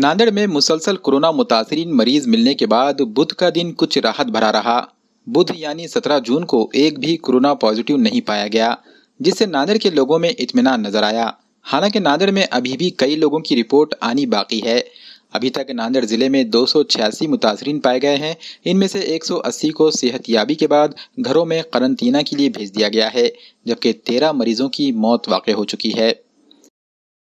नांदेड़ में मुसलसल कोरोना मुतासरीन मरीज मिलने के बाद बुध का दिन कुछ राहत भरा रहा बुध यानी 17 जून को एक भी कोरोना पॉजिटिव नहीं पाया गया जिससे नांदेड़ के लोगों में इतमान नजर आया हालांकि नांदेड़ में अभी भी कई लोगों की रिपोर्ट आनी बाकी है अभी तक नांदेड़ जिले में दो सौ छियासी मुतासरीन पाए गए हैं इनमें से 180 को सेहत याबी के बाद घरों में करंतना के लिए भेज दिया गया है जबकि तेरह मरीजों की मौत वाक़ हो चुकी है